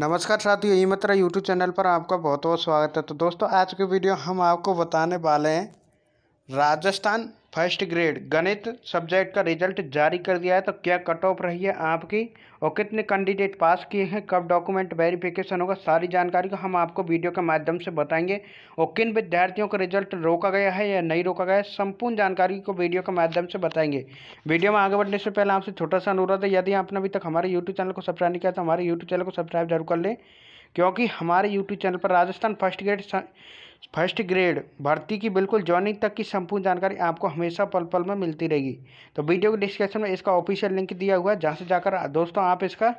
नमस्कार साथियों ई मित्र YouTube channel पर आपका बहुत बहुत स्वागत है तो दोस्तों आज के वीडियो हम आपको बताने वाले हैं राजस्थान फर्स्ट ग्रेड गणित सब्जेक्ट का रिजल्ट जारी कर दिया है तो क्या कट ऑफ रही है आपकी और कितने कैंडिडेट पास किए हैं कब डॉक्यूमेंट वेरिफिकेशन होगा सारी जानकारी को हम आपको वीडियो के माध्यम से बताएंगे और किन विद्यार्थियों का रिजल्ट रोका गया है या नहीं रोका गया है संपूर्ण जानकारी को वीडियो के माध्यम से बताएंगे वीडियो में आगे बढ़ने से पहले आपसे छोटा सा अनुरोध है यदि आपने अभी तक हमारे यूट्यूब चैनल को सब्सक्राइब नहीं किया तो हमारे यूट्यूब चैनल को सब्सक्राइब जरूर कर लें क्योंकि हमारे यूट्यूब चैनल पर Rajasthan first grade first grade भर्ती की बिल्कुल ज्वाइनिंग तक की संपूर्ण जानकारी आपको हमेशा पल पल में मिलती रहेगी तो वीडियो के डिस्क्रिप्शन में इसका ऑफिशियल लिंक दिया हुआ है जहाँ से जाकर दोस्तों आप इसका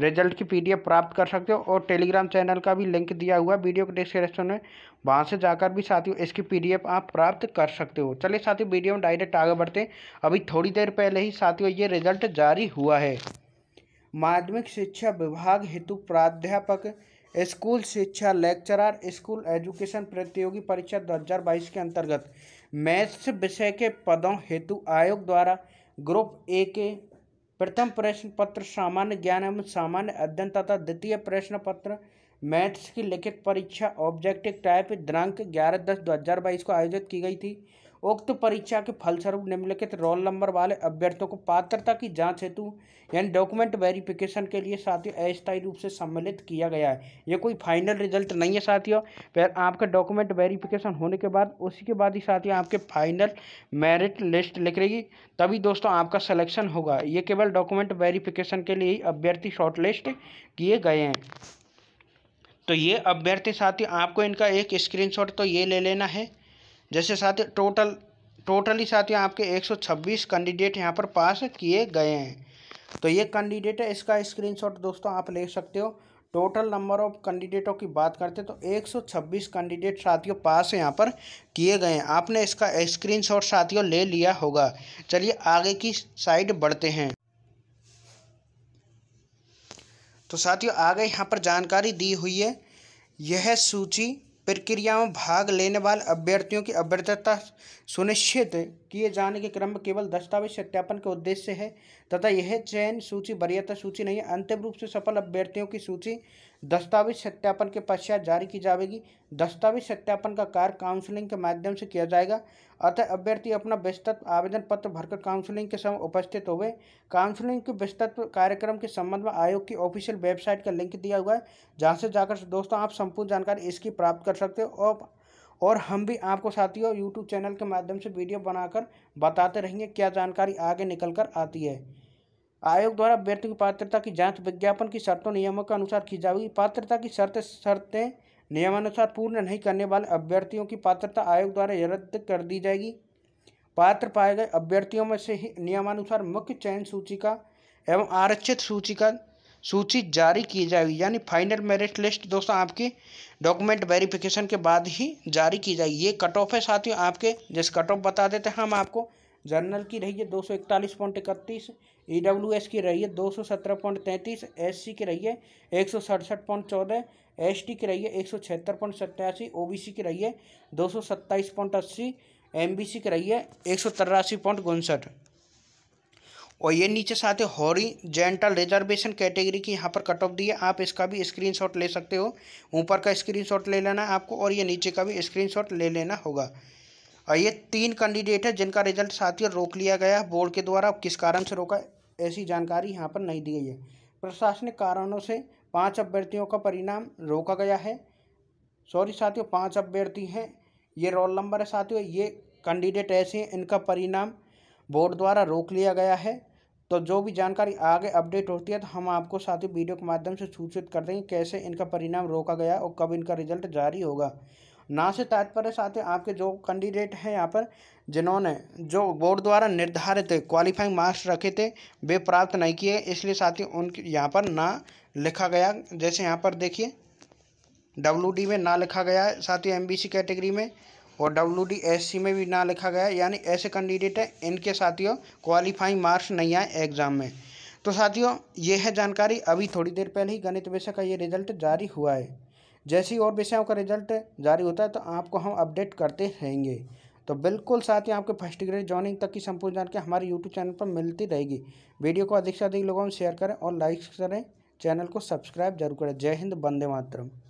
रिजल्ट की पीडीएफ प्राप्त कर सकते हो और टेलीग्राम चैनल का भी लिंक दिया हुआ है वीडियो के डिस्क्रिप्शन में वहाँ से जाकर भी साथियों इसकी पी आप प्राप्त कर सकते हो चलिए साथियों वीडियो में डायरेक्ट आगे बढ़ते हैं अभी थोड़ी देर पहले ही साथियों ये रिजल्ट जारी हुआ है माध्यमिक शिक्षा विभाग हेतु प्राध्यापक स्कूल शिक्षा लेक्चरर स्कूल एजुकेशन प्रतियोगी परीक्षा 2022 के अंतर्गत मैथ्स विषय के पदों हेतु आयोग द्वारा ग्रुप ए के प्रथम प्रश्न पत्र सामान्य ज्ञान एवं सामान्य अध्ययन तथा द्वितीय प्रश्न पत्र मैथ्स की लिखित परीक्षा ऑब्जेक्टिव टाइप दिनांक ग्यारह दस दो हज़ार बाईस को आयोजित की गई थी उक्त परीक्षा के फलस्वरूप निम्नलिखित रोल नंबर वाले अभ्यर्थियों को पात्रता की जांच हेतु यानी डॉक्यूमेंट वेरिफिकेशन के लिए साथियों अस्थायी रूप से सम्मिलित किया गया है ये कोई फाइनल रिजल्ट नहीं है साथियों फिर आपका डॉक्यूमेंट वेरिफिकेशन होने के बाद उसी के बाद ही साथियों आपके फाइनल मेरिट लिस्ट लिख रहेगी तभी दोस्तों आपका सलेक्शन होगा ये केवल डॉक्यूमेंट वेरीफिकेशन के लिए ही अभ्यर्थी शॉर्टलिस्ट किए गए हैं तो ये अभ्यर्थी साथी आपको इनका एक स्क्रीनशॉट तो ये ले लेना है जैसे साथियों टोटल टोटली साथियों आपके 126 कैंडिडेट यहाँ पर पास किए गए हैं तो ये कैंडिडेट है इसका स्क्रीनशॉट दोस्तों आप ले सकते हो टोटल नंबर ऑफ कैंडिडेटों की बात करते हैं तो 126 कैंडिडेट साथियों पास यहाँ पर किए गए हैं आपने इसका स्क्रीनशॉट साथियों ले लिया होगा चलिए आगे की साइड बढ़ते हैं तो साथियों आगे यहाँ पर जानकारी दी हुई है यह सूची प्रक्रियाओं में भाग लेने वाले अभ्यर्थियों की अभ्यर्थता सुनिश्चित किए जाने के क्रम में केवल दस्तावेज सत्यापन के उद्देश्य है तथा यह चयन सूची वरीयता सूची नहीं है अंतिम रूप से सफल अभ्यर्थियों की सूची दस्तावेज सत्यापन के पश्चात जारी की जाएगी दस्तावेज सत्यापन का कार्य काउंसलिंग के माध्यम से किया जाएगा अतः अभ्यर्थी अपना विस्तृत आवेदन पत्र भरकर काउंसलिंग के समय उपस्थित हुए काउंसलिंग के विस्तृत कार्यक्रम के संबंध में आयोग की ऑफिशियल वेबसाइट का लिंक दिया हुआ है जहाँ से जाकर दोस्तों आप संपूर्ण जानकारी इसकी प्राप्त कर सकते हो और और हम भी आपको साथियों यूट्यूब चैनल के माध्यम से वीडियो बनाकर बताते रहेंगे क्या जानकारी आगे निकल कर आती है आयोग द्वारा अभ्यर्थियों की पात्रता की जांच विज्ञापन की शर्तों नियमों के अनुसार की जाएगी पात्रता की शर्त शर्तें नियमानुसार पूर्ण नहीं करने वाले अभ्यर्थियों की पात्रता आयोग द्वारा रद्द कर दी जाएगी पात्र पाए गए अभ्यर्थियों में से ही नियमानुसार मुख्य चयन सूची का एवं आरक्षित सूची का सूची जारी की जाएगी यानी फाइनल मेरिट लिस्ट दोस्तों आपकी डॉक्यूमेंट वेरिफिकेशन के बाद ही जारी की जाएगी ये कट ऑफ है साथियों आपके जैसे कट ऑफ बता देते हैं हम आपको जर्नल की रही है दो सौ इकतालीस पॉइंट इकतीस ई डब्ल्यू एस की रही है दो सौ सत्रह पॉइंट तैंतीस एस सी की रही है एक सौ सड़सठ पॉइंट चौदह एस टी की रही है एक सौ छिहत्तर पॉइंट सत्तासी ओ बी सी की रही है दो सौ सत्ताईस पॉइंट अस्सी एम बी सी की रही है एक सौ तिरासी पॉइंट उनसठ और ये नीचे साथ हॉरी जेंटल रिजर्वेशन कैटेगरी की यहाँ पर कट ऑफ दी है आप इसका भी स्क्रीनशॉट ले सकते हो ऊपर का स्क्रीनशॉट ले लेना है आपको और ये नीचे का भी स्क्रीनशॉट ले लेना होगा और ये तीन कैंडिडेट है जिनका रिजल्ट साथ ही रोक लिया गया है बोर्ड के द्वारा किस कारण से रोका है ऐसी जानकारी यहाँ पर नहीं दी गई है प्रशासनिक कारणों से पाँच अभ्यर्थियों का परिणाम रोका गया है सॉरी साथियों पाँच अभ्यर्थी हैं ये रोल नंबर है साथियों ये कैंडिडेट ऐसे हैं इनका परिणाम बोर्ड द्वारा रोक लिया गया है तो जो भी जानकारी आगे अपडेट होती है तो हम आपको साथियों वीडियो के माध्यम से सूचित कर देंगे कैसे इनका परिणाम रोका गया और कब इनका रिजल्ट जारी होगा ना से तात्पर्य साथियों आपके जो कैंडिडेट हैं यहाँ पर जिन्होंने जो बोर्ड द्वारा निर्धारित क्वालिफाइंग मार्क्स रखे थे वे प्राप्त नहीं किए इसलिए साथ ही उनके यहाँ पर ना लिखा गया जैसे यहाँ पर देखिए डब्ल्यू में ना लिखा गया है साथ ही एम कैटेगरी में और डब्ल्यू में भी ना लिखा गया है यानी ऐसे कैंडिडेट हैं इनके साथियों क्वालिफाइंग मार्क्स नहीं आए एग्ज़ाम में तो साथियों ये है जानकारी अभी थोड़ी देर पहले ही गणित विषय का ये रिजल्ट जारी हुआ है जैसे ही और विषयों का रिजल्ट जारी होता है तो आपको हम अपडेट करते रहेंगे तो बिल्कुल साथ ही आपके फर्स्ट ग्रेड जॉइनिंग तक की संपूर्ण जानकारी हमारे यूट्यूब चैनल पर मिलती रहेगी वीडियो को अधिक से अधिक लोगों में शेयर करें और लाइक करें चैनल को सब्सक्राइब जरूर करें जय हिंद बंदे मातरम